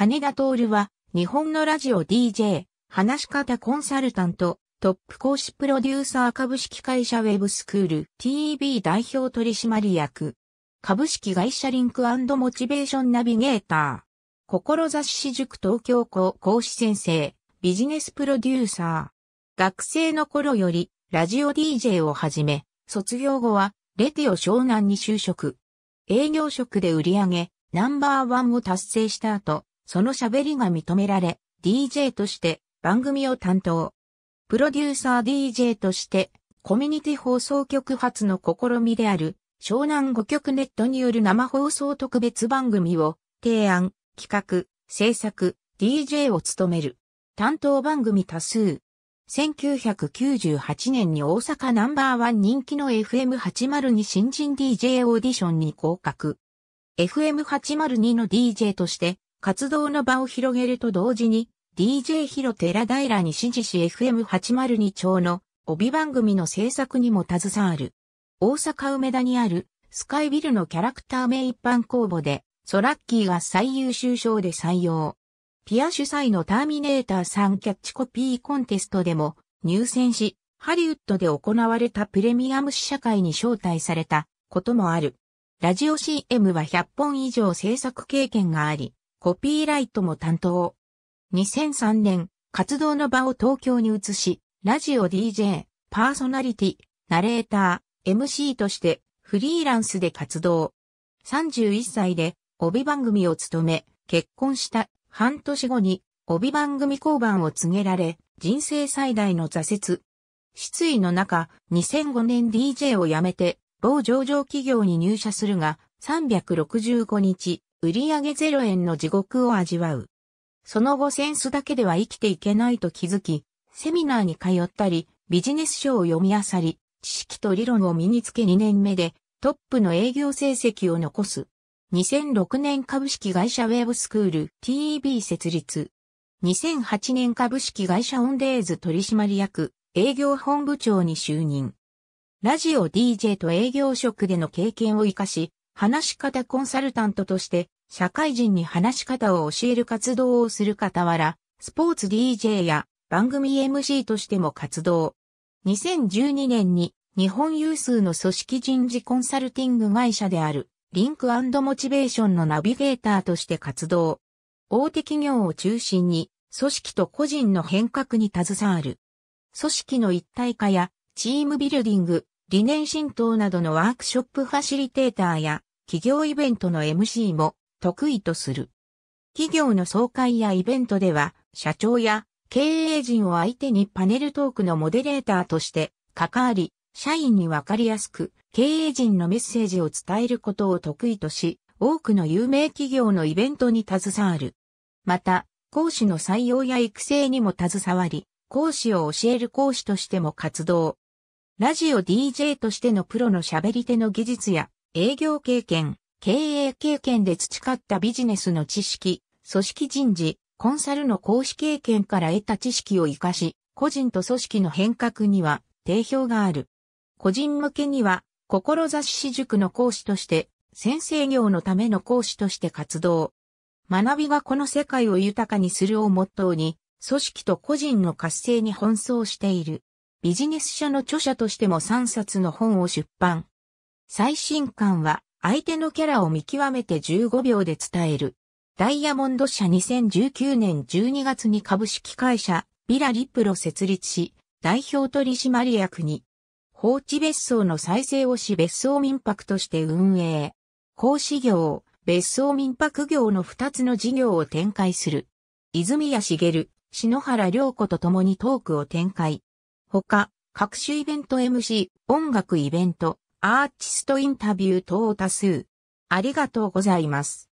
羽田徹は、日本のラジオ DJ、話し方コンサルタント、トップ講師プロデューサー株式会社ウェブスクール TEB 代表取締役。株式会社リンクモチベーションナビゲーター。志志塾東京校講師先生、ビジネスプロデューサー。学生の頃より、ラジオ DJ をはじめ、卒業後は、レティオ湘南に就職。営業職で売り上げ、ナンバーワンを達成した後、その喋りが認められ、DJ として番組を担当。プロデューサー DJ として、コミュニティ放送局発の試みである、湘南五局ネットによる生放送特別番組を、提案、企画、制作、DJ を務める。担当番組多数。1998年に大阪ナンバーワン人気の FM802 新人 DJ オーディションに合格。FM802 の DJ として活動の場を広げると同時に、DJ 広寺平に支持し FM802 町の帯番組の制作にも携わる。大阪梅田にあるスカイビルのキャラクター名一般公募で、ソラッキーが最優秀賞で採用。ピア主催のターミネーター3キャッチコピーコンテストでも入選し、ハリウッドで行われたプレミアム試写会に招待されたこともある。ラジオ CM は100本以上制作経験があり、コピーライトも担当。2003年、活動の場を東京に移し、ラジオ DJ、パーソナリティ、ナレーター、MC としてフリーランスで活動。31歳で帯番組を務め、結婚した半年後に帯番組交番を告げられ、人生最大の挫折。失意の中、2005年 DJ を辞めて、某上場企業に入社するが、365日、売上0円の地獄を味わう。その後センスだけでは生きていけないと気づき、セミナーに通ったり、ビジネス書を読み漁り、知識と理論を身につけ2年目で、トップの営業成績を残す。2006年株式会社ウェブスクール TEB 設立。2008年株式会社オンデーズ取締役営業本部長に就任。ラジオ DJ と営業職での経験を活かし、話し方コンサルタントとして、社会人に話し方を教える活動をする傍ら、スポーツ DJ や番組 MC としても活動。2012年に日本有数の組織人事コンサルティング会社であるリンクモチベーションのナビゲーターとして活動。大手企業を中心に組織と個人の変革に携わる。組織の一体化やチームビルディング、理念浸透などのワークショップファシリテーターや企業イベントの MC も得意とする。企業の総会やイベントでは、社長や経営陣を相手にパネルトークのモデレーターとして関わり、社員にわかりやすく経営陣のメッセージを伝えることを得意とし、多くの有名企業のイベントに携わる。また、講師の採用や育成にも携わり、講師を教える講師としても活動。ラジオ DJ としてのプロの喋り手の技術や営業経験、経営経験で培ったビジネスの知識、組織人事、コンサルの講師経験から得た知識を活かし、個人と組織の変革には定評がある。個人向けには、志私塾の講師として、先生業のための講師として活動。学びがこの世界を豊かにするをモットーに、組織と個人の活性に奔走している。ビジネス社の著者としても3冊の本を出版。最新刊は相手のキャラを見極めて15秒で伝える。ダイヤモンド社2019年12月に株式会社ビラリップロ設立し、代表取締役に、放置別荘の再生をし別荘民泊として運営。講師業、別荘民泊業の2つの事業を展開する。泉谷茂、篠原良子と共にトークを展開。他、各種イベント MC、音楽イベント、アーティストインタビュー等多数。ありがとうございます。